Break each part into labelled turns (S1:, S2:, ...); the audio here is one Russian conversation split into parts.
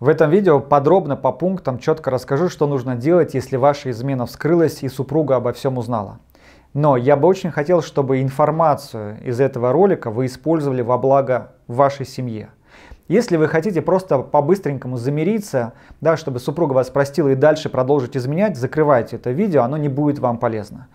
S1: В этом видео подробно по пунктам четко расскажу, что нужно делать, если ваша измена вскрылась и супруга обо всем узнала. Но я бы очень хотел, чтобы информацию из этого ролика вы использовали во благо вашей семье. Если вы хотите просто по-быстренькому замириться, да, чтобы супруга вас простила и дальше продолжить изменять, закрывайте это видео, оно не будет вам полезно.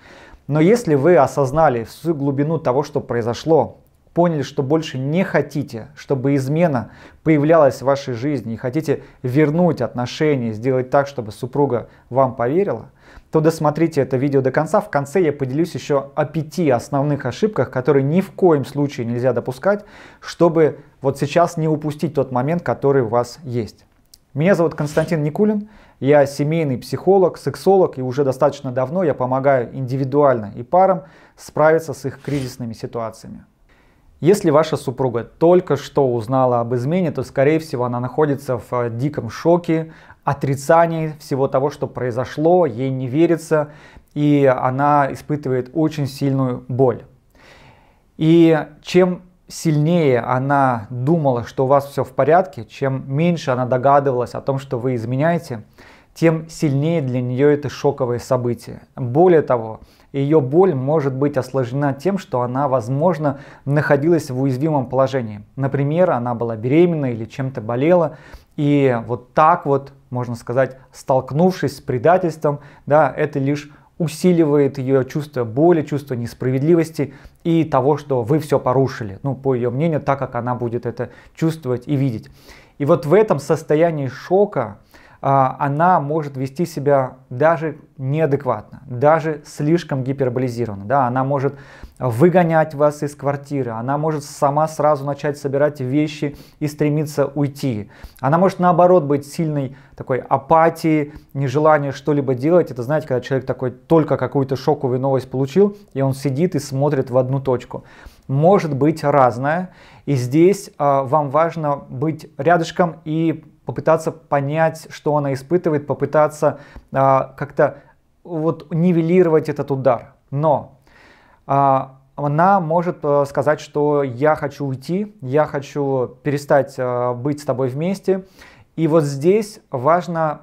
S1: Но если вы осознали всю глубину того, что произошло, поняли, что больше не хотите, чтобы измена появлялась в вашей жизни и хотите вернуть отношения, сделать так, чтобы супруга вам поверила, то досмотрите это видео до конца. В конце я поделюсь еще о пяти основных ошибках, которые ни в коем случае нельзя допускать, чтобы вот сейчас не упустить тот момент, который у вас есть. Меня зовут Константин Никулин, я семейный психолог, сексолог и уже достаточно давно я помогаю индивидуально и парам справиться с их кризисными ситуациями. Если ваша супруга только что узнала об измене, то, скорее всего, она находится в э, диком шоке, отрицании всего того, что произошло, ей не верится, и она испытывает очень сильную боль. И чем сильнее она думала, что у вас все в порядке, чем меньше она догадывалась о том, что вы изменяете, тем сильнее для нее это шоковое событие. Более того, ее боль может быть осложнена тем, что она, возможно, находилась в уязвимом положении. Например, она была беременна или чем-то болела, и вот так вот, можно сказать, столкнувшись с предательством, да, это лишь усиливает ее чувство боли, чувство несправедливости и того, что вы все порушили. Ну, по ее мнению, так как она будет это чувствовать и видеть. И вот в этом состоянии шока, а, она может вести себя даже неадекватно, даже слишком гиперболизированно. Да? Она может выгонять вас из квартиры, она может сама сразу начать собирать вещи и стремиться уйти. Она может наоборот быть сильной такой апатии, нежелания что-либо делать. Это знаете, когда человек такой только какую-то шоковую новость получил, и он сидит и смотрит в одну точку. Может быть разное, и здесь э, вам важно быть рядышком и попытаться понять, что она испытывает, попытаться а, как-то вот нивелировать этот удар. Но а, она может э, сказать, что я хочу уйти, я хочу перестать а, быть с тобой вместе. И вот здесь важно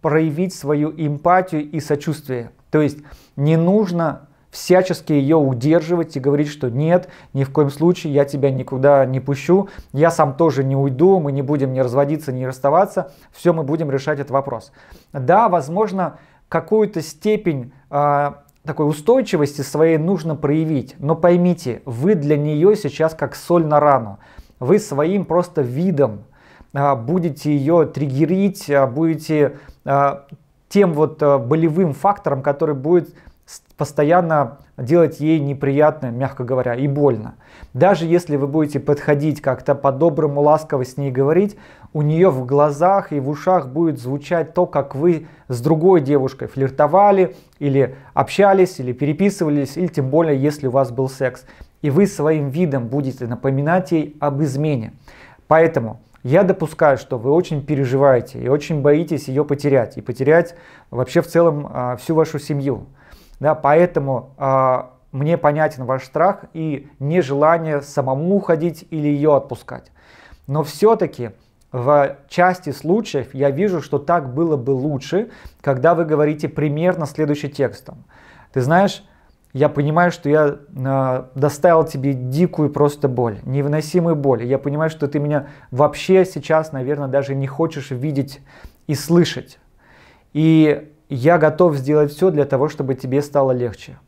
S1: проявить свою эмпатию и сочувствие. То есть не нужно всячески ее удерживать и говорить, что нет, ни в коем случае я тебя никуда не пущу, я сам тоже не уйду, мы не будем ни разводиться, ни расставаться, все, мы будем решать этот вопрос. Да, возможно, какую-то степень э, такой устойчивости своей нужно проявить, но поймите, вы для нее сейчас как соль на рану, вы своим просто видом э, будете ее триггерить, а, будете э, тем вот э, болевым фактором, который будет постоянно делать ей неприятно, мягко говоря, и больно. Даже если вы будете подходить как-то по-доброму, ласково с ней говорить, у нее в глазах и в ушах будет звучать то, как вы с другой девушкой флиртовали, или общались, или переписывались, или тем более, если у вас был секс. И вы своим видом будете напоминать ей об измене. Поэтому я допускаю, что вы очень переживаете и очень боитесь ее потерять, и потерять вообще в целом а, всю вашу семью. Да, поэтому э, мне понятен ваш страх и нежелание самому уходить или ее отпускать. Но все-таки в части случаев я вижу, что так было бы лучше, когда вы говорите примерно следующий текстом. Ты знаешь, я понимаю, что я э, доставил тебе дикую просто боль, невыносимую боль. Я понимаю, что ты меня вообще сейчас, наверное, даже не хочешь видеть и слышать. И я готов сделать все для того, чтобы тебе стало легче.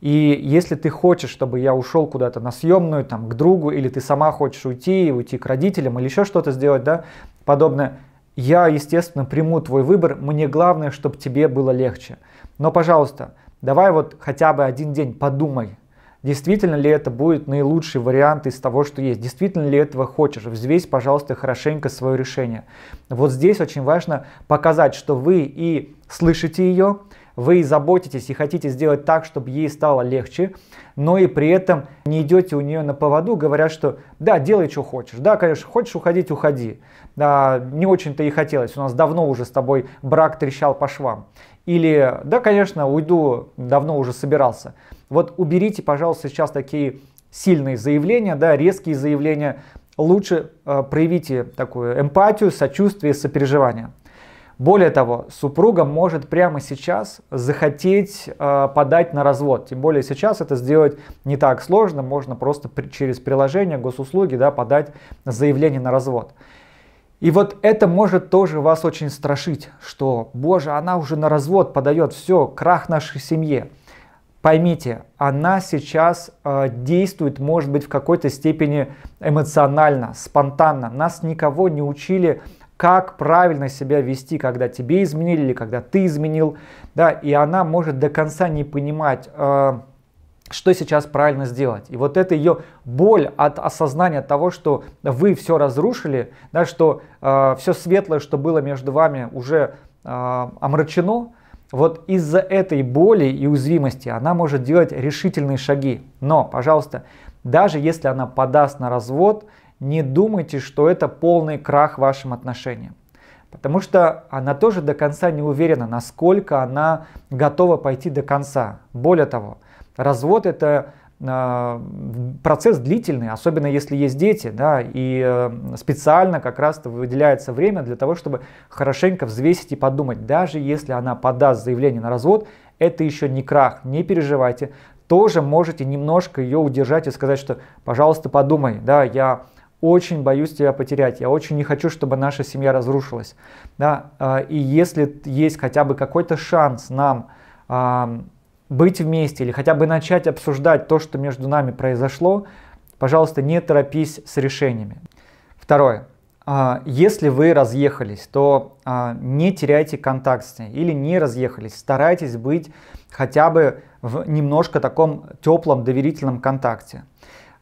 S1: И если ты хочешь, чтобы я ушел куда-то на съемную, там, к другу, или ты сама хочешь уйти, уйти к родителям, или еще что-то сделать, да, подобное, я, естественно, приму твой выбор, мне главное, чтобы тебе было легче. Но, пожалуйста, давай вот хотя бы один день подумай, Действительно ли это будет наилучший вариант из того, что есть? Действительно ли этого хочешь? Взвесь, пожалуйста, хорошенько свое решение. Вот здесь очень важно показать, что вы и слышите ее, вы и заботитесь и хотите сделать так, чтобы ей стало легче, но и при этом не идете у нее на поводу, говоря, что да, делай, что хочешь, да, конечно, хочешь уходить, уходи, да, не очень-то и хотелось, у нас давно уже с тобой брак трещал по швам, или да, конечно, уйду, давно уже собирался. Вот уберите, пожалуйста, сейчас такие сильные заявления, да, резкие заявления. Лучше э, проявите такую эмпатию, сочувствие, сопереживание. Более того, супруга может прямо сейчас захотеть э, подать на развод. Тем более сейчас это сделать не так сложно, можно просто при, через приложение госуслуги да, подать заявление на развод. И вот это может тоже вас очень страшить, что, боже, она уже на развод подает, все, крах нашей семье. Поймите, она сейчас э, действует, может быть, в какой-то степени эмоционально, спонтанно. Нас никого не учили, как правильно себя вести, когда тебе изменили или когда ты изменил. Да, и она может до конца не понимать, э, что сейчас правильно сделать. И вот это ее боль от осознания того, что вы все разрушили, да, что э, все светлое, что было между вами, уже э, омрачено, вот из-за этой боли и уязвимости она может делать решительные шаги. Но, пожалуйста, даже если она подаст на развод, не думайте, что это полный крах вашим отношениям. Потому что она тоже до конца не уверена, насколько она готова пойти до конца. Более того, развод это а, процесс длительный, особенно если есть дети, да, и э, специально как раз выделяется время для того, чтобы хорошенько взвесить и подумать, даже если она подаст заявление на развод, это еще не крах, не переживайте, тоже можете немножко ее удержать и сказать, что, пожалуйста, подумай, да, я очень боюсь тебя потерять, я очень не хочу, чтобы наша семья разрушилась, да, э, и если есть хотя бы какой-то шанс нам быть вместе или хотя бы начать обсуждать то, что между нами произошло, пожалуйста, не торопись с решениями. Второе. А, если вы разъехались, то а, не теряйте контакт с ней или не разъехались. Старайтесь быть хотя бы в немножко таком теплом доверительном контакте.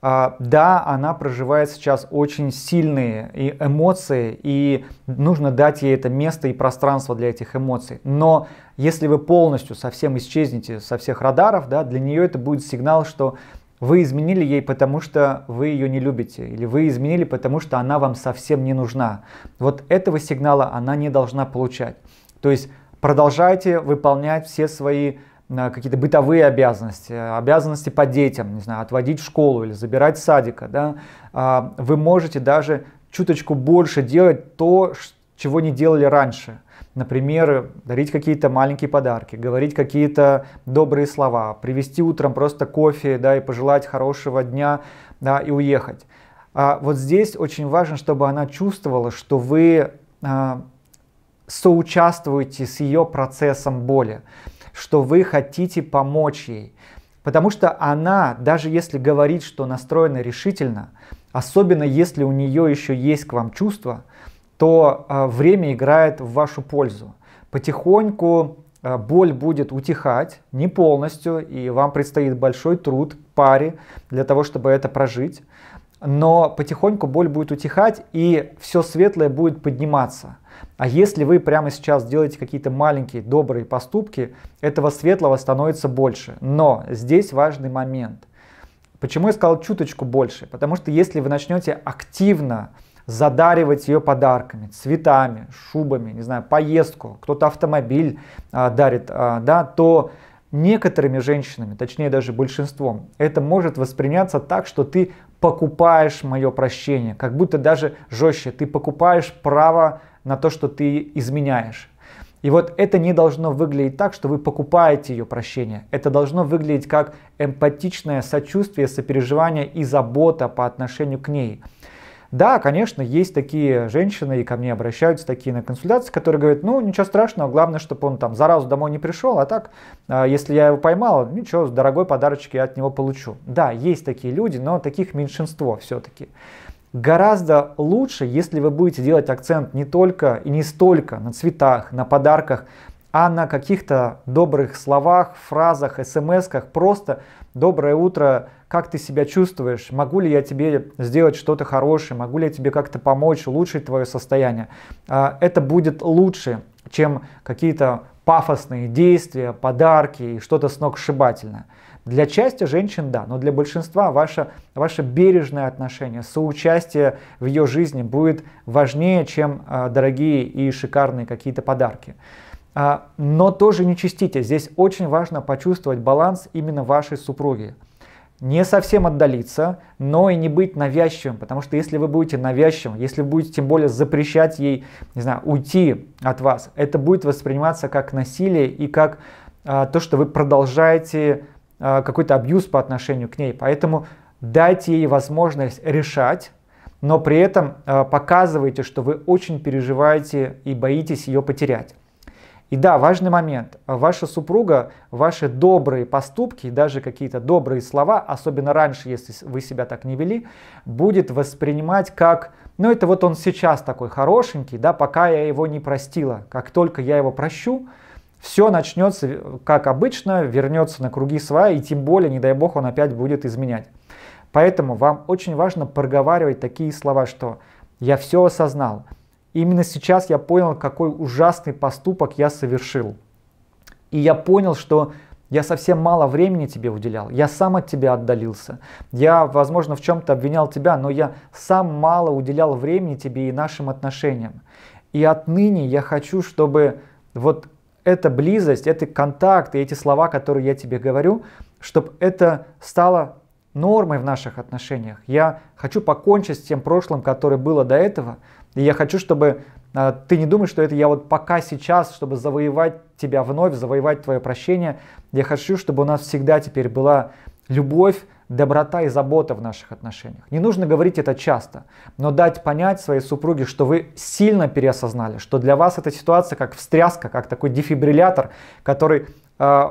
S1: А, да, она проживает сейчас очень сильные и эмоции, и нужно дать ей это место и пространство для этих эмоций. Но если вы полностью совсем исчезнете со всех радаров, да, для нее это будет сигнал, что вы изменили ей, потому что вы ее не любите, или вы изменили, потому что она вам совсем не нужна. Вот этого сигнала она не должна получать. То есть продолжайте выполнять все свои какие-то бытовые обязанности, обязанности по детям, не знаю, отводить в школу или забирать садика, да, а, вы можете даже чуточку больше делать то, чего не делали раньше. Например, дарить какие-то маленькие подарки, говорить какие-то добрые слова, привести утром просто кофе да, и пожелать хорошего дня да, и уехать. А вот здесь очень важно, чтобы она чувствовала, что вы а, соучаствуете с ее процессом боли что вы хотите помочь ей. Потому что она, даже если говорит, что настроена решительно, особенно если у нее еще есть к вам чувства, то э, время играет в вашу пользу. Потихоньку э, боль будет утихать, не полностью, и вам предстоит большой труд паре для того, чтобы это прожить. Но потихоньку боль будет утихать, и все светлое будет подниматься – а если вы прямо сейчас делаете какие-то маленькие добрые поступки, этого светлого становится больше. Но здесь важный момент. Почему я сказал чуточку больше? Потому что если вы начнете активно задаривать ее подарками, цветами, шубами, не знаю, поездку, кто-то автомобиль а, дарит, а, да, то некоторыми женщинами, точнее даже большинством, это может восприняться так, что ты покупаешь мое прощение, как будто даже жестче, ты покупаешь право на то, что ты изменяешь. И вот это не должно выглядеть так, что вы покупаете ее прощение. Это должно выглядеть как эмпатичное сочувствие, сопереживание и забота по отношению к ней. Да, конечно, есть такие женщины, и ко мне обращаются такие на консультации, которые говорят, ну ничего страшного, главное, чтобы он там заразу домой не пришел, а так, а, если я его поймал, ничего, дорогой подарочек я от него получу. Да, есть такие люди, но таких меньшинство все-таки. Гораздо лучше, если вы будете делать акцент не только и не столько на цветах, на подарках, а на каких-то добрых словах, фразах, смс-ках, просто «Доброе утро, как ты себя чувствуешь? Могу ли я тебе сделать что-то хорошее? Могу ли я тебе как-то помочь, улучшить твое состояние?» а, Это будет лучше, чем какие-то пафосные действия, подарки и что-то сногсшибательное. Для части женщин да, но для большинства ваше, ваше бережное отношение, соучастие в ее жизни будет важнее, чем э, дорогие и шикарные какие-то подарки. Э, но тоже не чистите, здесь очень важно почувствовать баланс именно вашей супруги не совсем отдалиться, но и не быть навязчивым, потому что если вы будете навязчивым, если будете тем более запрещать ей, не знаю, уйти от вас, это будет восприниматься как насилие и как а, то, что вы продолжаете Э, какой-то абьюз по отношению к ней. Поэтому дайте ей возможность решать, но при этом э, показывайте, что вы очень переживаете и боитесь ее потерять. И да, важный момент. Ваша супруга, ваши добрые поступки, даже какие-то добрые слова, особенно раньше, если вы себя так не вели, будет воспринимать как, ну это вот он сейчас такой хорошенький, да, пока я его не простила. Как только я его прощу, все начнется, как обычно, вернется на круги своя, и тем более, не дай бог, он опять будет изменять. Поэтому вам очень важно проговаривать такие слова, что «я все осознал», «именно сейчас я понял, какой ужасный поступок я совершил», «и я понял, что я совсем мало времени тебе уделял, я сам от тебя отдалился, я, возможно, в чем-то обвинял тебя, но я сам мало уделял времени тебе и нашим отношениям. И отныне я хочу, чтобы вот эта близость, это контакт и эти слова, которые я тебе говорю, чтобы это стало нормой в наших отношениях. Я хочу покончить с тем прошлым, которое было до этого. И я хочу, чтобы э, ты не думал, что это я вот пока сейчас, чтобы завоевать тебя вновь, завоевать твое прощение. Я хочу, чтобы у нас всегда теперь была любовь, доброта и забота в наших отношениях. Не нужно говорить это часто, но дать понять своей супруге, что вы сильно переосознали, что для вас эта ситуация как встряска, как такой дефибриллятор, который э,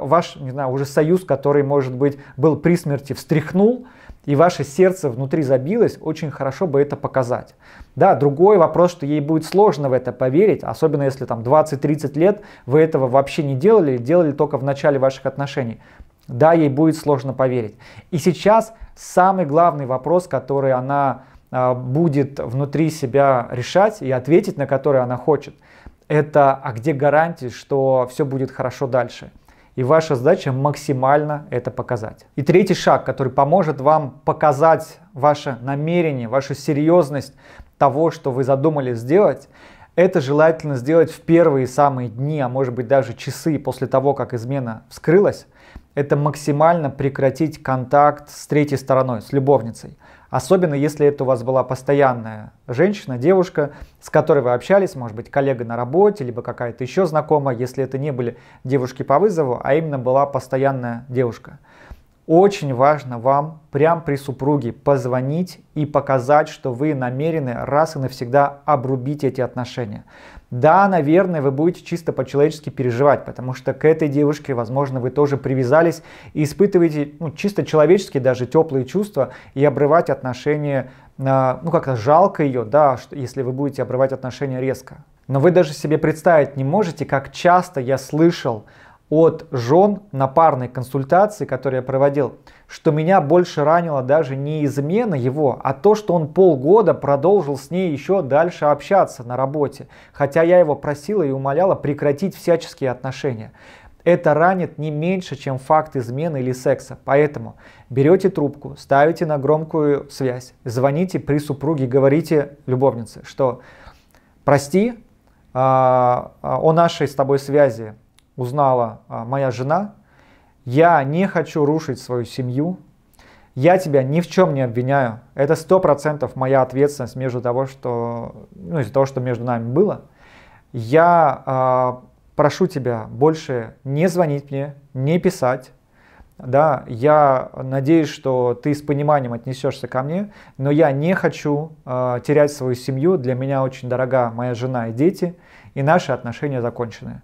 S1: ваш, не знаю, уже союз, который, может быть, был при смерти, встряхнул, и ваше сердце внутри забилось, очень хорошо бы это показать. Да, другой вопрос, что ей будет сложно в это поверить, особенно если там 20-30 лет вы этого вообще не делали, делали только в начале ваших отношений. Да, ей будет сложно поверить. И сейчас самый главный вопрос, который она а, будет внутри себя решать и ответить на который она хочет, это а где гарантии, что все будет хорошо дальше. И ваша задача максимально это показать. И третий шаг, который поможет вам показать ваше намерение, вашу серьезность того, что вы задумали сделать, это желательно сделать в первые самые дни, а может быть даже часы после того, как измена вскрылась это максимально прекратить контакт с третьей стороной, с любовницей. Особенно если это у вас была постоянная женщина, девушка, с которой вы общались, может быть, коллега на работе, либо какая-то еще знакомая, если это не были девушки по вызову, а именно была постоянная девушка очень важно вам прям при супруге позвонить и показать, что вы намерены раз и навсегда обрубить эти отношения. Да, наверное, вы будете чисто по-человечески переживать, потому что к этой девушке, возможно, вы тоже привязались и испытываете ну, чисто человеческие даже теплые чувства и обрывать отношения, а, ну как-то жалко ее, да, если вы будете обрывать отношения резко. Но вы даже себе представить не можете, как часто я слышал от жен на парной консультации, которую я проводил, что меня больше ранило даже не измена его, а то, что он полгода продолжил с ней еще дальше общаться на работе, хотя я его просила и умоляла прекратить всяческие отношения. Это ранит не меньше, чем факт измены или секса. Поэтому берете трубку, ставите на громкую связь, звоните при супруге, говорите любовнице, что прости, а, а, о нашей с тобой связи узнала а, моя жена, я не хочу рушить свою семью, я тебя ни в чем не обвиняю. Это сто процентов моя ответственность между того, что, ну, из-за того, что между нами было. Я э, прошу тебя больше не звонить мне, не писать. Да, я надеюсь, что ты с пониманием отнесешься ко мне, но я не хочу э, терять свою семью. Для меня очень дорога моя жена и дети, и наши отношения закончены.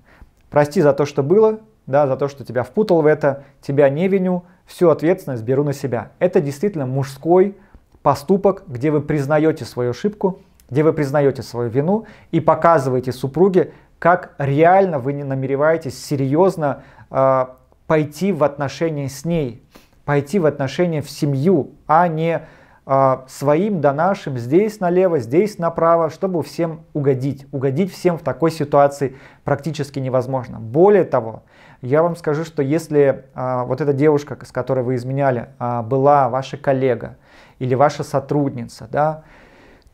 S1: Прости за то, что было, да, за то, что тебя впутал в это, тебя не виню, всю ответственность беру на себя. Это действительно мужской поступок, где вы признаете свою ошибку, где вы признаете свою вину и показываете супруге, как реально вы не намереваетесь серьезно э, пойти в отношения с ней, пойти в отношения в семью, а не а, своим да нашим, здесь налево, здесь направо, чтобы всем угодить. Угодить всем в такой ситуации практически невозможно. Более того, я вам скажу, что если а, вот эта девушка, с которой вы изменяли, а, была ваша коллега или ваша сотрудница, да,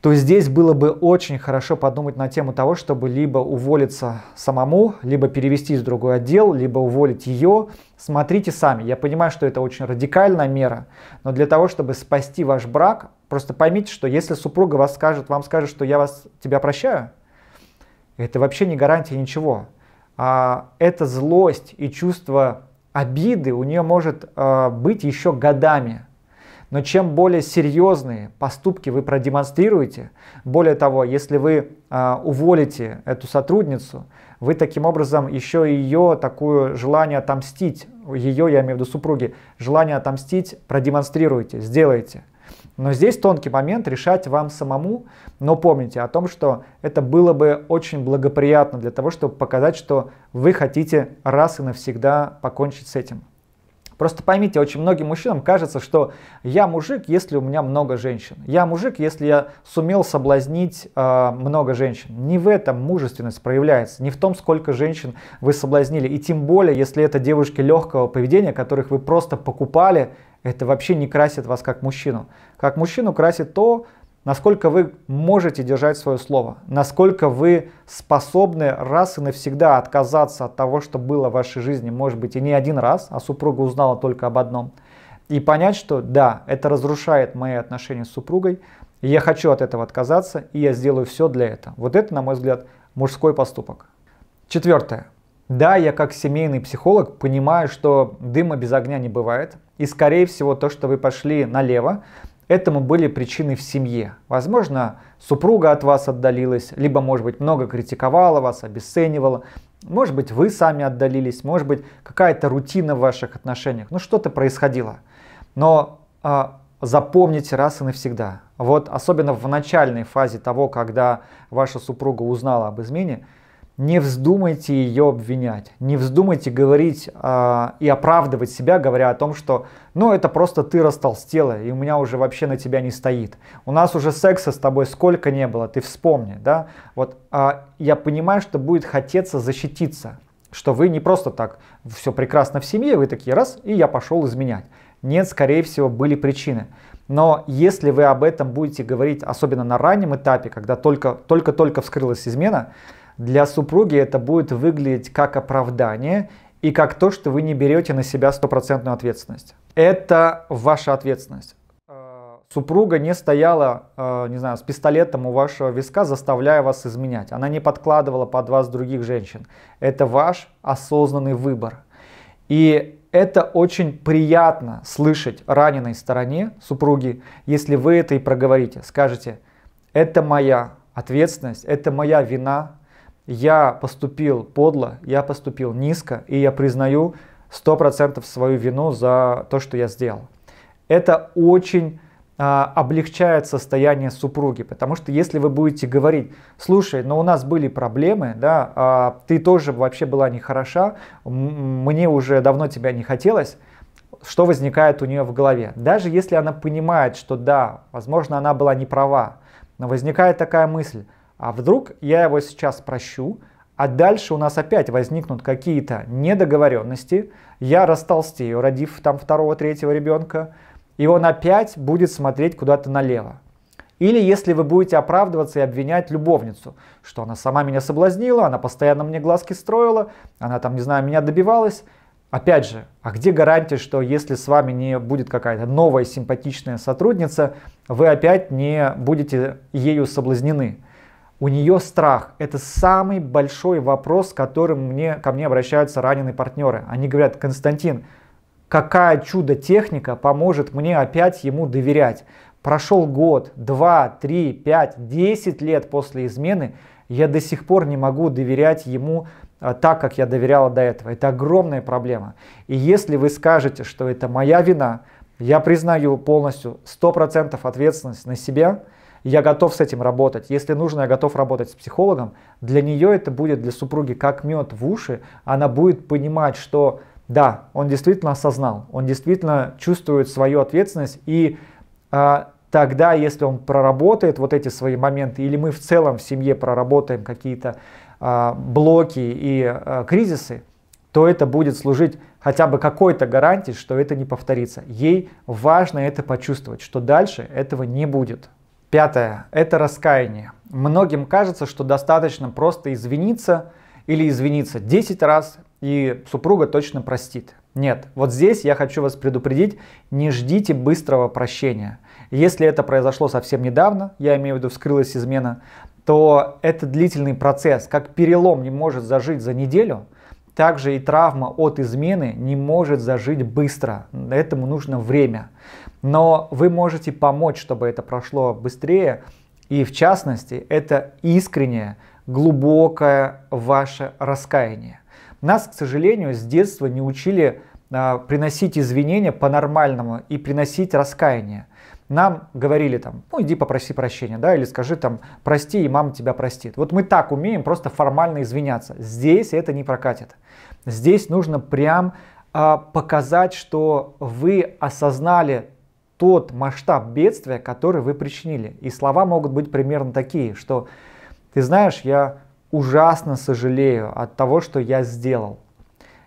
S1: то здесь было бы очень хорошо подумать на тему того, чтобы либо уволиться самому, либо перевестись в другой отдел, либо уволить ее. Смотрите сами. Я понимаю, что это очень радикальная мера, но для того, чтобы спасти ваш брак, просто поймите, что если супруга вас скажет, вам скажет, что я вас, тебя прощаю, это вообще не гарантия ничего. А, это злость и чувство обиды у нее может а, быть еще годами – но чем более серьезные поступки вы продемонстрируете, более того, если вы а, уволите эту сотрудницу, вы таким образом еще ее такое желание отомстить, ее, я имею в виду супруги, желание отомстить продемонстрируете, сделаете. Но здесь тонкий момент решать вам самому, но помните о том, что это было бы очень благоприятно для того, чтобы показать, что вы хотите раз и навсегда покончить с этим. Просто поймите, очень многим мужчинам кажется, что я мужик, если у меня много женщин. Я мужик, если я сумел соблазнить э, много женщин. Не в этом мужественность проявляется, не в том, сколько женщин вы соблазнили. И тем более, если это девушки легкого поведения, которых вы просто покупали, это вообще не красит вас как мужчину. Как мужчину красит то, насколько вы можете держать свое слово, насколько вы способны раз и навсегда отказаться от того, что было в вашей жизни, может быть, и не один раз, а супруга узнала только об одном, и понять, что да, это разрушает мои отношения с супругой, и я хочу от этого отказаться, и я сделаю все для этого. Вот это, на мой взгляд, мужской поступок. Четвертое. Да, я как семейный психолог понимаю, что дыма без огня не бывает. И скорее всего то, что вы пошли налево, Этому были причины в семье. Возможно, супруга от вас отдалилась, либо, может быть, много критиковала вас, обесценивала. Может быть, вы сами отдалились, может быть, какая-то рутина в ваших отношениях. Ну, что-то происходило. Но э, запомните раз и навсегда. Вот особенно в начальной фазе того, когда ваша супруга узнала об измене, не вздумайте ее обвинять, не вздумайте говорить э, и оправдывать себя, говоря о том, что ну это просто ты растолстела, и у меня уже вообще на тебя не стоит. У нас уже секса с тобой сколько не было, ты вспомни, да? Вот э, я понимаю, что будет хотеться защититься, что вы не просто так все прекрасно в семье, вы такие раз, и я пошел изменять. Нет, скорее всего, были причины. Но если вы об этом будете говорить, особенно на раннем этапе, когда только-только вскрылась измена, для супруги это будет выглядеть как оправдание и как то, что вы не берете на себя стопроцентную ответственность. Это ваша ответственность. Э, супруга не стояла, э, не знаю, с пистолетом у вашего виска, заставляя вас изменять. Она не подкладывала под вас других женщин. Это ваш осознанный выбор. И это очень приятно слышать раненой стороне супруги, если вы это и проговорите. Скажете, это моя ответственность, это моя вина, я поступил подло, я поступил низко, и я признаю 100% свою вину за то, что я сделал. Это очень а, облегчает состояние супруги, потому что если вы будете говорить, слушай, но у нас были проблемы, да, а, ты тоже вообще была нехороша, мне уже давно тебя не хотелось, что возникает у нее в голове. Даже если она понимает, что да, возможно, она была не права, но возникает такая мысль, а вдруг я его сейчас прощу, а дальше у нас опять возникнут какие-то недоговоренности, я растолстею, родив там второго-третьего ребенка, и он опять будет смотреть куда-то налево. Или если вы будете оправдываться и обвинять любовницу, что она сама меня соблазнила, она постоянно мне глазки строила, она там, не знаю, меня добивалась. Опять же, а где гарантия, что если с вами не будет какая-то новая симпатичная сотрудница, вы опять не будете ею соблазнены? У нее страх. Это самый большой вопрос, с которым мне, ко мне обращаются раненые партнеры. Они говорят, Константин, какая чудо-техника поможет мне опять ему доверять? Прошел год, два, три, пять, десять лет после измены, я до сих пор не могу доверять ему а, так, как я доверяла до этого. Это огромная проблема. И если вы скажете, что это моя вина, я признаю полностью 100% ответственность на себя – я готов с этим работать. Если нужно, я готов работать с психологом. Для нее это будет, для супруги, как мед в уши. Она будет понимать, что да, он действительно осознал, он действительно чувствует свою ответственность. И э, тогда, если он проработает вот эти свои моменты, или мы в целом в семье проработаем какие-то э, блоки и э, кризисы, то это будет служить хотя бы какой-то гарантией, что это не повторится. Ей важно это почувствовать, что дальше этого не будет. Пятое – это раскаяние. Многим кажется, что достаточно просто извиниться или извиниться 10 раз, и супруга точно простит. Нет, вот здесь я хочу вас предупредить, не ждите быстрого прощения. Если это произошло совсем недавно, я имею в виду вскрылась измена, то это длительный процесс. Как перелом не может зажить за неделю – также и травма от измены не может зажить быстро, этому нужно время. Но вы можете помочь, чтобы это прошло быстрее, и в частности, это искреннее, глубокое ваше раскаяние. Нас, к сожалению, с детства не учили а, приносить извинения по-нормальному и приносить раскаяние нам говорили там, ну иди попроси прощения, да, или скажи там, прости, и мама тебя простит. Вот мы так умеем просто формально извиняться. Здесь это не прокатит. Здесь нужно прям э, показать, что вы осознали тот масштаб бедствия, который вы причинили. И слова могут быть примерно такие, что ты знаешь, я ужасно сожалею от того, что я сделал.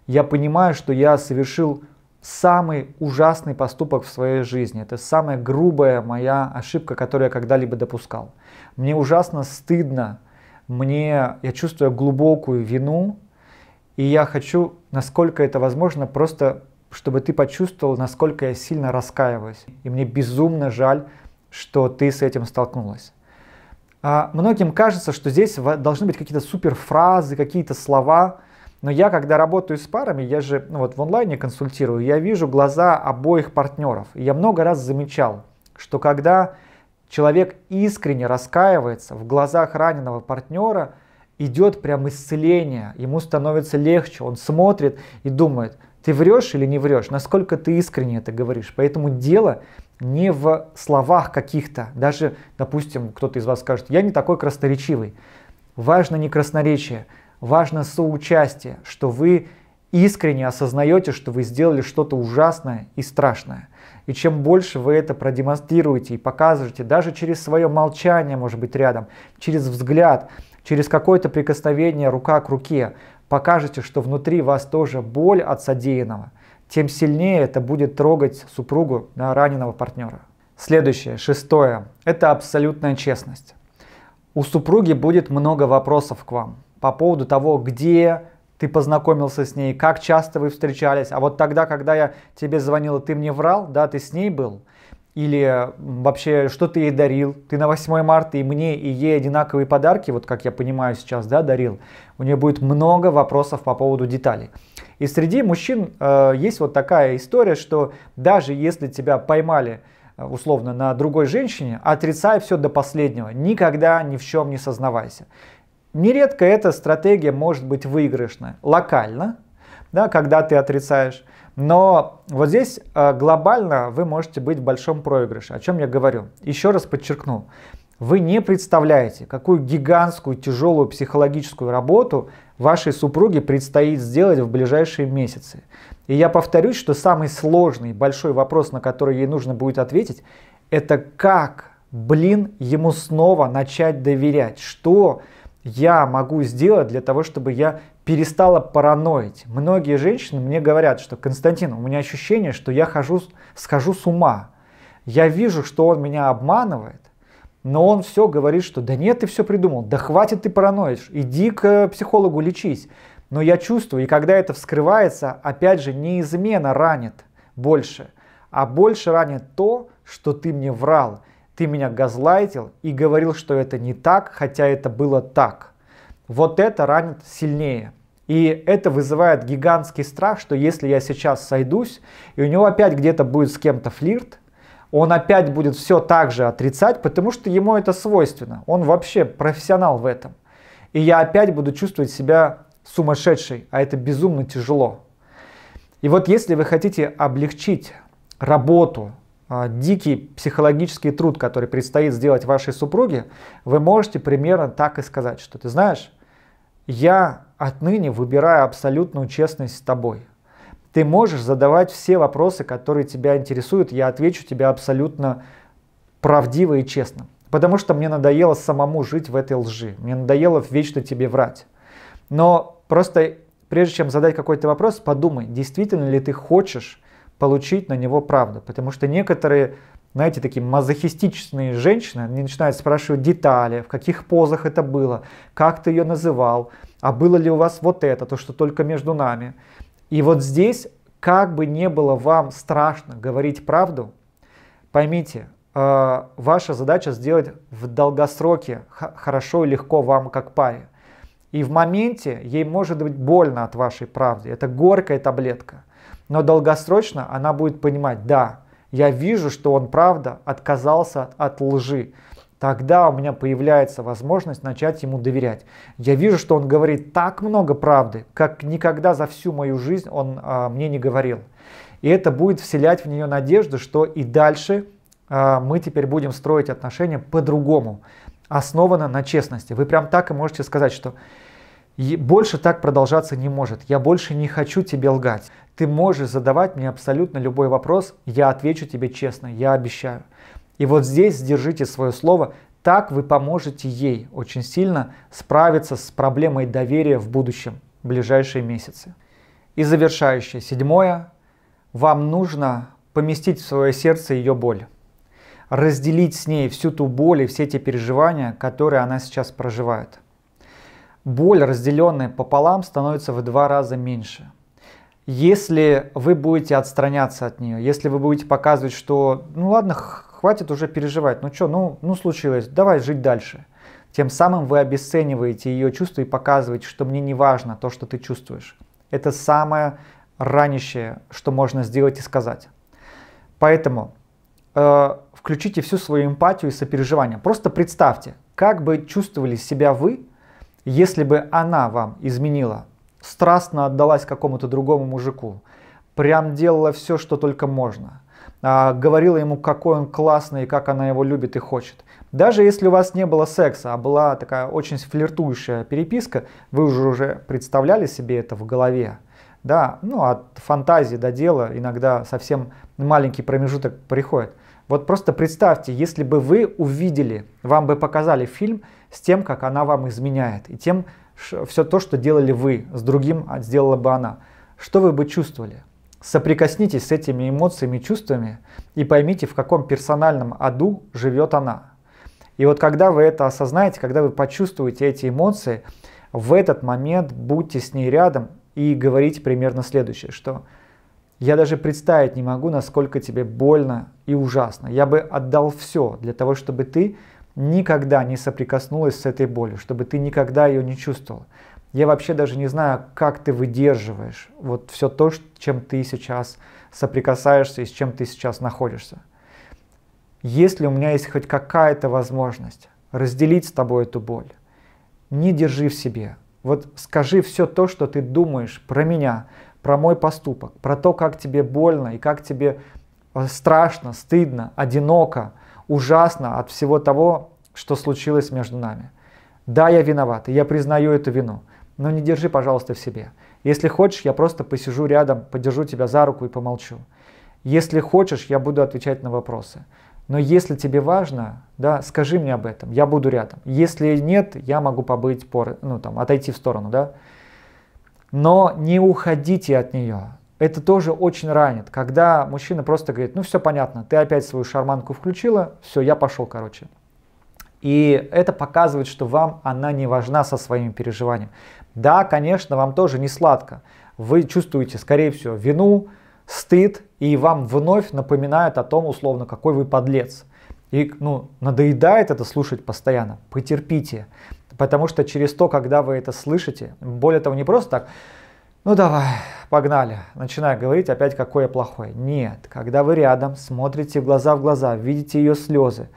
S1: Я понимаю, что я совершил самый ужасный поступок в своей жизни. Это самая грубая моя ошибка, которую я когда-либо допускал. Мне ужасно стыдно, мне, я чувствую глубокую вину, и я хочу, насколько это возможно, просто чтобы ты почувствовал, насколько я сильно раскаиваюсь. И мне безумно жаль, что ты с этим столкнулась. А многим кажется, что здесь должны быть какие-то суперфразы, какие-то слова, но я, когда работаю с парами, я же ну, вот в онлайне консультирую, я вижу глаза обоих партнеров. И я много раз замечал, что когда человек искренне раскаивается, в глазах раненого партнера идет прям исцеление, ему становится легче, он смотрит и думает, ты врешь или не врешь, насколько ты искренне это говоришь. Поэтому дело не в словах каких-то. Даже, допустим, кто-то из вас скажет, я не такой красноречивый. Важно не красноречие, важно соучастие, что вы искренне осознаете, что вы сделали что-то ужасное и страшное. И чем больше вы это продемонстрируете и показываете, даже через свое молчание, может быть, рядом, через взгляд, через какое-то прикосновение рука к руке, покажете, что внутри вас тоже боль от содеянного, тем сильнее это будет трогать супругу да, раненого партнера. Следующее, шестое, это абсолютная честность. У супруги будет много вопросов к вам по поводу того, где ты познакомился с ней, как часто вы встречались, а вот тогда, когда я тебе звонил, ты мне врал, да, ты с ней был, или вообще, что ты ей дарил? Ты на 8 марта и мне, и ей одинаковые подарки, вот как я понимаю сейчас, да, дарил. У нее будет много вопросов по поводу деталей. И среди мужчин э, есть вот такая история, что даже если тебя поймали э, условно на другой женщине, отрицай все до последнего, никогда ни в чем не сознавайся. Нередко эта стратегия может быть выигрышна локально, да, когда ты отрицаешь. Но вот здесь э, глобально вы можете быть в большом проигрыше. О чем я говорю? Еще раз подчеркну. Вы не представляете, какую гигантскую, тяжелую психологическую работу вашей супруге предстоит сделать в ближайшие месяцы. И я повторюсь, что самый сложный, большой вопрос, на который ей нужно будет ответить, это как, блин, ему снова начать доверять? Что? я могу сделать для того, чтобы я перестала параноить. Многие женщины мне говорят, что Константин, у меня ощущение, что я хожу, схожу с ума. Я вижу, что он меня обманывает, но он все говорит, что да нет, ты все придумал, да хватит ты параноишь, иди к э, психологу лечись. Но я чувствую, и когда это вскрывается, опять же, не измена ранит больше, а больше ранит то, что ты мне врал ты меня газлайтил и говорил, что это не так, хотя это было так. Вот это ранит сильнее. И это вызывает гигантский страх, что если я сейчас сойдусь, и у него опять где-то будет с кем-то флирт, он опять будет все так же отрицать, потому что ему это свойственно. Он вообще профессионал в этом. И я опять буду чувствовать себя сумасшедшей, а это безумно тяжело. И вот если вы хотите облегчить работу а, дикий психологический труд, который предстоит сделать вашей супруге, вы можете примерно так и сказать, что ты знаешь, я отныне выбираю абсолютную честность с тобой. Ты можешь задавать все вопросы, которые тебя интересуют, я отвечу тебе абсолютно правдиво и честно. Потому что мне надоело самому жить в этой лжи, мне надоело вечно тебе врать. Но просто прежде чем задать какой-то вопрос, подумай, действительно ли ты хочешь получить на него правду. Потому что некоторые, знаете, такие мазохистичные женщины, они начинают спрашивать детали, в каких позах это было, как ты ее называл, а было ли у вас вот это, то, что только между нами. И вот здесь, как бы не было вам страшно говорить правду, поймите, э, ваша задача сделать в долгосроке хорошо и легко вам как паре. И в моменте ей может быть больно от вашей правды. Это горькая таблетка. Но долгосрочно она будет понимать, да, я вижу, что он правда отказался от, лжи. Тогда у меня появляется возможность начать ему доверять. Я вижу, что он говорит так много правды, как никогда за всю мою жизнь он а, мне не говорил. И это будет вселять в нее надежду, что и дальше а, мы теперь будем строить отношения по-другому, основано на честности. Вы прям так и можете сказать, что больше так продолжаться не может. Я больше не хочу тебе лгать. Ты можешь задавать мне абсолютно любой вопрос, я отвечу тебе честно, я обещаю. И вот здесь сдержите свое слово, так вы поможете ей очень сильно справиться с проблемой доверия в будущем, в ближайшие месяцы. И завершающее, седьмое, вам нужно поместить в свое сердце ее боль разделить с ней всю ту боль и все те переживания, которые она сейчас проживает. Боль, разделенная пополам, становится в два раза меньше – если вы будете отстраняться от нее, если вы будете показывать, что ну ладно, хватит уже переживать, ну что, ну, ну случилось, давай жить дальше. Тем самым вы обесцениваете ее чувства и показываете, что мне не важно то, что ты чувствуешь. Это самое ранящее, что можно сделать и сказать. Поэтому э, включите всю свою эмпатию и сопереживание. Просто представьте, как бы чувствовали себя вы, если бы она вам изменила страстно отдалась какому-то другому мужику. Прям делала все, что только можно. А, говорила ему, какой он классный и как она его любит и хочет. Даже если у вас не было секса, а была такая очень флиртующая переписка, вы уже уже представляли себе это в голове. Да, ну от фантазии до дела иногда совсем маленький промежуток приходит. Вот просто представьте, если бы вы увидели, вам бы показали фильм с тем, как она вам изменяет, и тем, все то, что делали вы, с другим а, сделала бы она. Что вы бы чувствовали? Соприкоснитесь с этими эмоциями и чувствами и поймите, в каком персональном аду живет она. И вот когда вы это осознаете, когда вы почувствуете эти эмоции, в этот момент будьте с ней рядом и говорите примерно следующее, что я даже представить не могу, насколько тебе больно и ужасно. Я бы отдал все для того, чтобы ты никогда не соприкоснулась с этой болью, чтобы ты никогда ее не чувствовал. Я вообще даже не знаю, как ты выдерживаешь вот все то, чем ты сейчас соприкасаешься и с чем ты сейчас находишься. Если у меня есть хоть какая-то возможность разделить с тобой эту боль, не держи в себе. Вот скажи все то, что ты думаешь про меня, про мой поступок, про то, как тебе больно и как тебе э, страшно, стыдно, одиноко – ужасно от всего того, что случилось между нами. Да, я виноват, я признаю эту вину, но не держи, пожалуйста, в себе. Если хочешь, я просто посижу рядом, подержу тебя за руку и помолчу. Если хочешь, я буду отвечать на вопросы. Но если тебе важно, да, скажи мне об этом, я буду рядом. Если нет, я могу побыть, пор, ну, там, отойти в сторону, да. Но не уходите от нее это тоже очень ранит, когда мужчина просто говорит, ну все понятно, ты опять свою шарманку включила, все, я пошел, короче. И это показывает, что вам она не важна со своими переживаниями. Да, конечно, вам тоже не сладко. Вы чувствуете, скорее всего, вину, стыд, и вам вновь напоминают о том, условно, какой вы подлец. И ну, надоедает это слушать постоянно. Потерпите. Потому что через то, когда вы это слышите, более того, не просто так, ну давай, погнали. Начинаю говорить опять, какой я плохой. Нет, когда вы рядом, смотрите в глаза в глаза, видите ее слезы,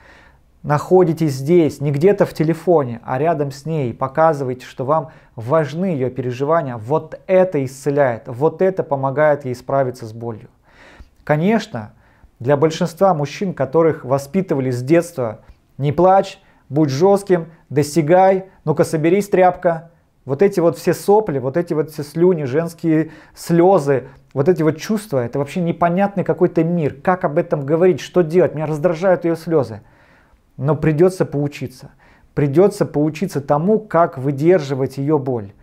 S1: находитесь здесь, не где-то в телефоне, а рядом с ней, показываете, что вам важны ее переживания, вот это исцеляет, вот это помогает ей справиться с болью. Конечно, для большинства мужчин, которых воспитывали с детства, не плачь, будь жестким, достигай, ну-ка соберись тряпка – вот эти вот все сопли, вот эти вот все слюни, женские слезы, вот эти вот чувства, это вообще непонятный какой-то мир. Как об этом говорить, что делать? Меня раздражают ее слезы. Но придется поучиться. Придется поучиться тому, как выдерживать ее боль.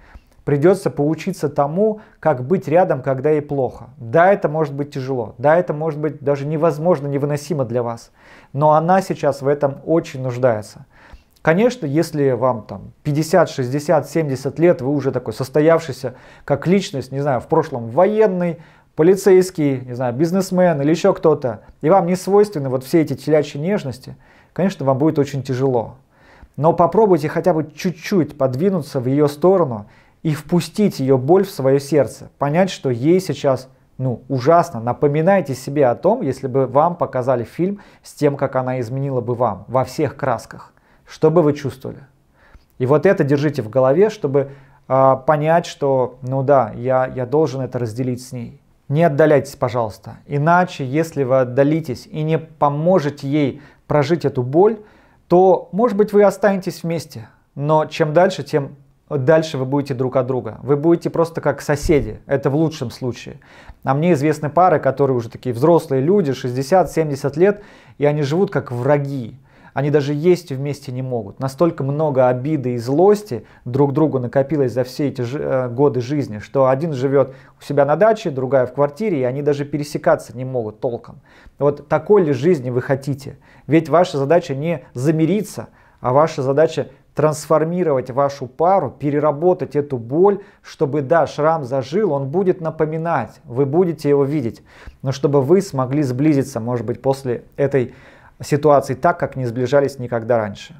S1: Придется поучиться тому, как быть рядом, когда ей плохо. Да, это может быть тяжело, да, это может быть даже невозможно, невыносимо для вас, но она сейчас в этом очень нуждается. Конечно, если вам там 50, 60, 70 лет, вы уже такой состоявшийся как личность, не знаю, в прошлом военный, полицейский, не знаю, бизнесмен или еще кто-то, и вам не свойственны вот все эти телячьи нежности, конечно, вам будет очень тяжело. Но попробуйте хотя бы чуть-чуть подвинуться в ее сторону и впустить ее боль в свое сердце, понять, что ей сейчас ну, ужасно. Напоминайте себе о том, если бы вам показали фильм с тем, как она изменила бы вам во всех красках что бы вы чувствовали? И вот это держите в голове, чтобы э, понять, что, ну да, я, я должен это разделить с ней. Не отдаляйтесь, пожалуйста. Иначе, если вы отдалитесь и не поможете ей прожить эту боль, то, может быть, вы останетесь вместе. Но чем дальше, тем дальше вы будете друг от друга. Вы будете просто как соседи, это в лучшем случае. А мне известны пары, которые уже такие взрослые люди, 60-70 лет, и они живут как враги они даже есть вместе не могут. Настолько много обиды и злости друг другу накопилось за все эти э, годы жизни, что один живет у себя на даче, другая в квартире, и они даже пересекаться не могут толком. Вот такой ли жизни вы хотите? Ведь ваша задача не замириться, а ваша задача трансформировать вашу пару, переработать эту боль, чтобы, да, шрам зажил, он будет напоминать, вы будете его видеть, но чтобы вы смогли сблизиться, может быть, после этой ситуации так, как не сближались никогда раньше.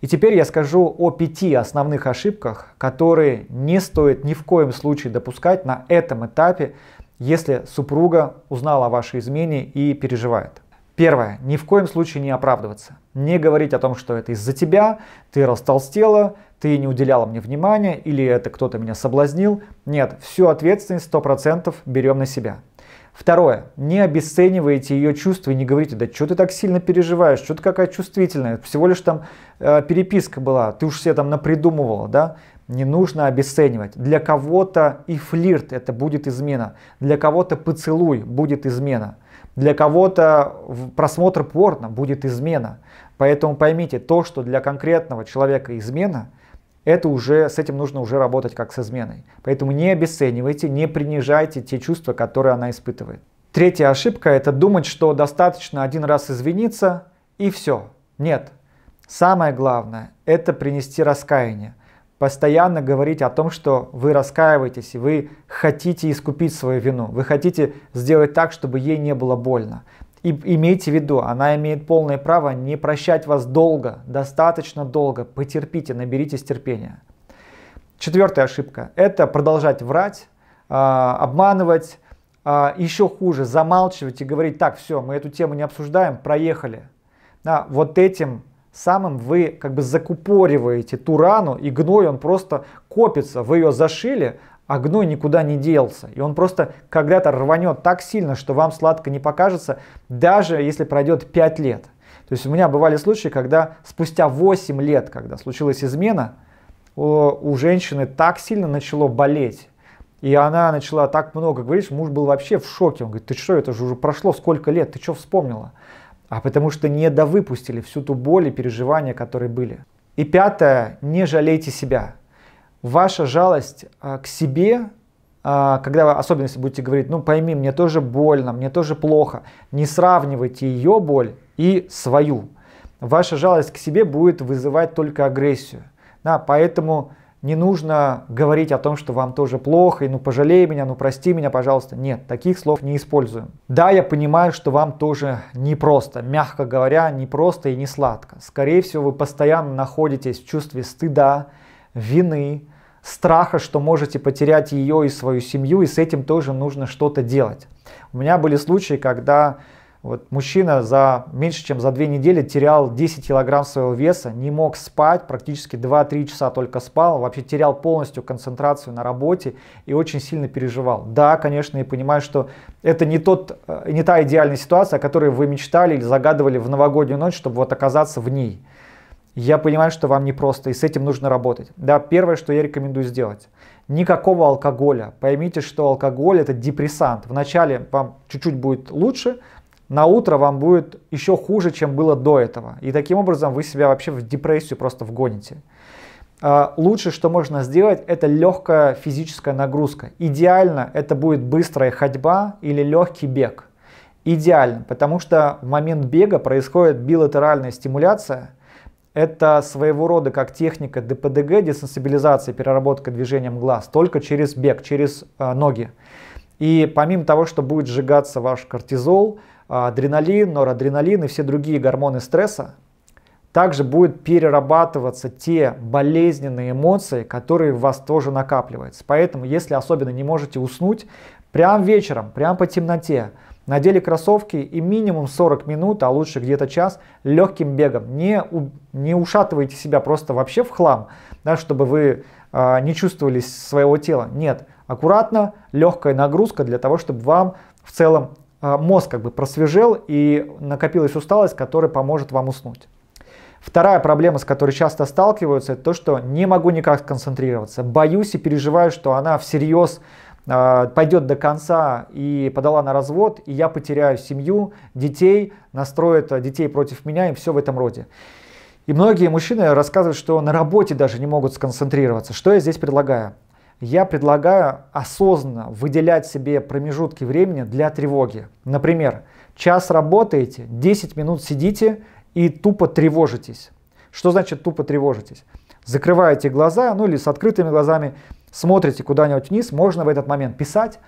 S1: И теперь я скажу о пяти основных ошибках, которые не стоит ни в коем случае допускать на этом этапе, если супруга узнала о вашей измене и переживает. Первое. Ни в коем случае не оправдываться. Не говорить о том, что это из-за тебя, ты растолстела, ты не уделяла мне внимания или это кто-то меня соблазнил. Нет, всю ответственность 100% берем на себя. Второе. Не обесценивайте ее чувства и не говорите, да что ты так сильно переживаешь, что ты какая чувствительная, всего лишь там э, переписка была, ты уж себе там напридумывала, да? Не нужно обесценивать. Для кого-то и флирт это будет измена, для кого-то поцелуй будет измена, для кого-то просмотр порно будет измена. Поэтому поймите, то, что для конкретного человека измена – это уже, с этим нужно уже работать как с изменой. Поэтому не обесценивайте, не принижайте те чувства, которые она испытывает. Третья ошибка – это думать, что достаточно один раз извиниться и все. Нет. Самое главное – это принести раскаяние. Постоянно говорить о том, что вы раскаиваетесь и вы хотите искупить свою вину. Вы хотите сделать так, чтобы ей не было больно. И имейте в виду, она имеет полное право не прощать вас долго, достаточно долго. Потерпите, наберитесь терпения. Четвертая ошибка – это продолжать врать, а, обманывать, а, еще хуже, замалчивать и говорить, так, все, мы эту тему не обсуждаем, проехали. Да, вот этим самым вы как бы закупориваете ту рану, и гной он просто копится. Вы ее зашили, а гной никуда не делся. И он просто когда-то рванет так сильно, что вам сладко не покажется, даже если пройдет 5 лет. То есть у меня бывали случаи, когда спустя 8 лет, когда случилась измена, у женщины так сильно начало болеть. И она начала так много говорить, муж был вообще в шоке. Он говорит, ты что, это же уже прошло сколько лет, ты что вспомнила? А потому что не довыпустили всю ту боль и переживания, которые были. И пятое, не жалейте себя ваша жалость а, к себе, а, когда вы особенно если будете говорить, ну пойми, мне тоже больно, мне тоже плохо, не сравнивайте ее боль и свою. Ваша жалость к себе будет вызывать только агрессию. Да, поэтому не нужно говорить о том, что вам тоже плохо, и ну пожалей меня, ну прости меня, пожалуйста. Нет, таких слов не используем. Да, я понимаю, что вам тоже непросто, мягко говоря, непросто и не сладко. Скорее всего, вы постоянно находитесь в чувстве стыда, вины, страха, что можете потерять ее и свою семью, и с этим тоже нужно что-то делать. У меня были случаи, когда вот мужчина за меньше чем за две недели терял 10 килограмм своего веса, не мог спать, практически 2-3 часа только спал, вообще терял полностью концентрацию на работе и очень сильно переживал. Да, конечно, я понимаю, что это не, тот, э, не та идеальная ситуация, о которой вы мечтали или загадывали в новогоднюю ночь, чтобы вот оказаться в ней я понимаю, что вам непросто, и с этим нужно работать. Да, первое, что я рекомендую сделать. Никакого алкоголя. Поймите, что алкоголь это депрессант. Вначале вам чуть-чуть будет лучше, на утро вам будет еще хуже, чем было до этого. И таким образом вы себя вообще в депрессию просто вгоните. А, лучше, что можно сделать, это легкая физическая нагрузка. Идеально это будет быстрая ходьба или легкий бег. Идеально, потому что в момент бега происходит билатеральная стимуляция – это своего рода как техника ДПДГ, десенсибилизация, переработка движением глаз, только через бег, через э, ноги. И помимо того, что будет сжигаться ваш кортизол, э, адреналин, норадреналин и все другие гормоны стресса, также будет перерабатываться те болезненные эмоции, которые в вас тоже накапливаются. Поэтому, если особенно не можете уснуть, прям вечером, прям по темноте, Надели кроссовки и минимум 40 минут, а лучше где-то час, легким бегом. Не, у, не ушатывайте себя просто вообще в хлам, да, чтобы вы э, не чувствовали своего тела. Нет, аккуратно, легкая нагрузка для того, чтобы вам в целом э, мозг как бы просвежел и накопилась усталость, которая поможет вам уснуть. Вторая проблема, с которой часто сталкиваются, это то, что не могу никак сконцентрироваться. Боюсь и переживаю, что она всерьез а, пойдет до конца и подала на развод, и я потеряю семью, детей, настроит а, детей против меня и все в этом роде. И многие мужчины рассказывают, что на работе даже не могут сконцентрироваться. Что я здесь предлагаю? Я предлагаю осознанно выделять себе промежутки времени для тревоги. Например, час работаете, 10 минут сидите и тупо тревожитесь. Что значит тупо тревожитесь? закрываете глаза, ну или с открытыми глазами, смотрите куда-нибудь вниз, можно в этот момент писать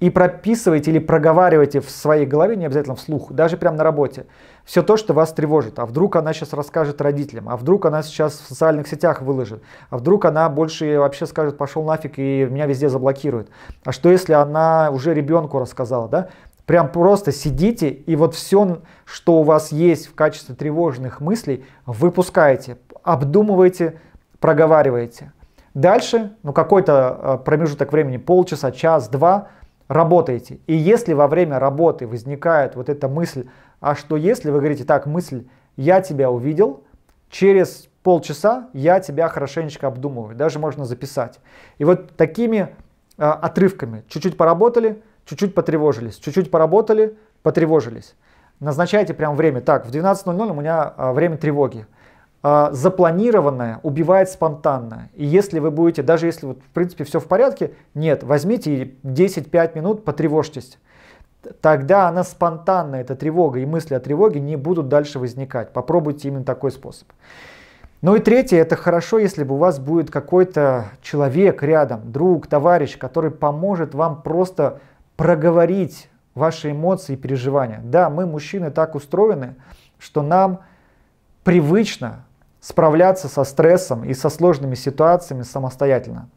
S1: и прописывайте или проговаривайте в своей голове, не обязательно вслух, даже прямо на работе, все то, что вас тревожит. А вдруг она сейчас расскажет родителям, а вдруг она сейчас в социальных сетях выложит, а вдруг она больше вообще скажет, пошел нафиг и меня везде заблокирует. А что если она уже ребенку рассказала, да? Прям просто сидите и вот все, что у вас есть в качестве тревожных мыслей, выпускаете, обдумываете, проговариваете. Дальше, ну какой-то э, промежуток времени, полчаса, час, два, работаете. И если во время работы возникает вот эта мысль, а что если вы говорите, так, мысль, я тебя увидел, через полчаса я тебя хорошенечко обдумываю, даже можно записать. И вот такими э, отрывками, чуть-чуть поработали, чуть-чуть потревожились, чуть-чуть поработали, потревожились. Назначайте прям время. Так, в 12.00 у меня э, время тревоги. А, запланированное убивает спонтанно. И если вы будете, даже если вот, в принципе все в порядке, нет, возьмите 10-5 минут, потревожьтесь. Тогда она спонтанна, эта тревога, и мысли о тревоге не будут дальше возникать. Попробуйте именно такой способ. Ну и третье, это хорошо, если бы у вас будет какой-то человек рядом, друг, товарищ, который поможет вам просто проговорить ваши эмоции и переживания. Да, мы, мужчины, так устроены, что нам привычно справляться со стрессом и со сложными ситуациями самостоятельно.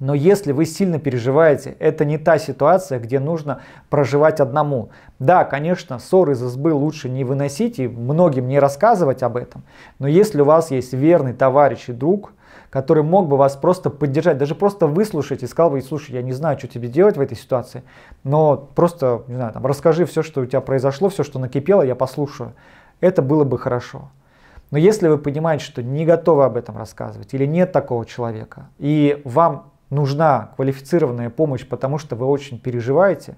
S1: Но если вы сильно переживаете, это не та ситуация, где нужно проживать одному. Да, конечно, ссоры из избы лучше не выносить и многим не рассказывать об этом. Но если у вас есть верный товарищ и друг, который мог бы вас просто поддержать, даже просто выслушать и сказал бы, слушай, я не знаю, что тебе делать в этой ситуации, но просто, не знаю, там, расскажи все, что у тебя произошло, все, что накипело, я послушаю. Это было бы хорошо. Но если вы понимаете, что не готовы об этом рассказывать или нет такого человека, и вам нужна квалифицированная помощь, потому что вы очень переживаете,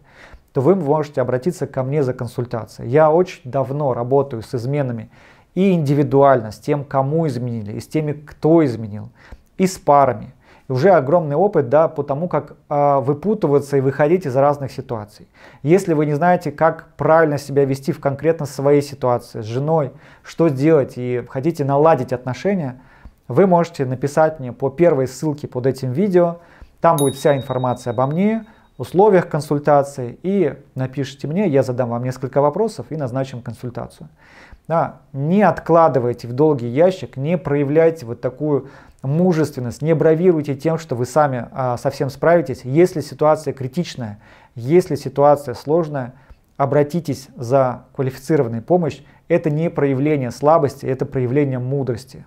S1: то вы можете обратиться ко мне за консультацией. Я очень давно работаю с изменами и индивидуально, с тем, кому изменили, и с теми, кто изменил, и с парами уже огромный опыт да, по тому, как э, выпутываться и выходить из разных ситуаций. Если вы не знаете, как правильно себя вести в конкретно своей ситуации с женой, что сделать и хотите наладить отношения, вы можете написать мне по первой ссылке под этим видео. Там будет вся информация обо мне, условиях консультации и напишите мне, я задам вам несколько вопросов и назначим консультацию. Да, не откладывайте в долгий ящик, не проявляйте вот такую мужественность, не бравируйте тем, что вы сами а, совсем справитесь. Если ситуация критичная, если ситуация сложная, обратитесь за квалифицированной помощью. Это не проявление слабости, это проявление мудрости.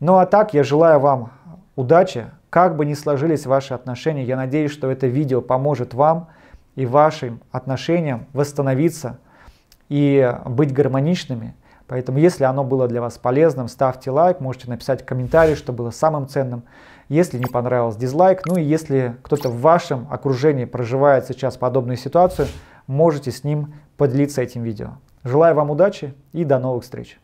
S1: Ну а так я желаю вам удачи. Как бы ни сложились ваши отношения, я надеюсь, что это видео поможет вам и вашим отношениям восстановиться и быть гармоничными – Поэтому, если оно было для вас полезным, ставьте лайк, можете написать комментарий, что было самым ценным. Если не понравилось, дизлайк. Ну и если кто-то в вашем окружении проживает сейчас подобную ситуацию, можете с ним поделиться этим видео. Желаю вам удачи и до новых встреч!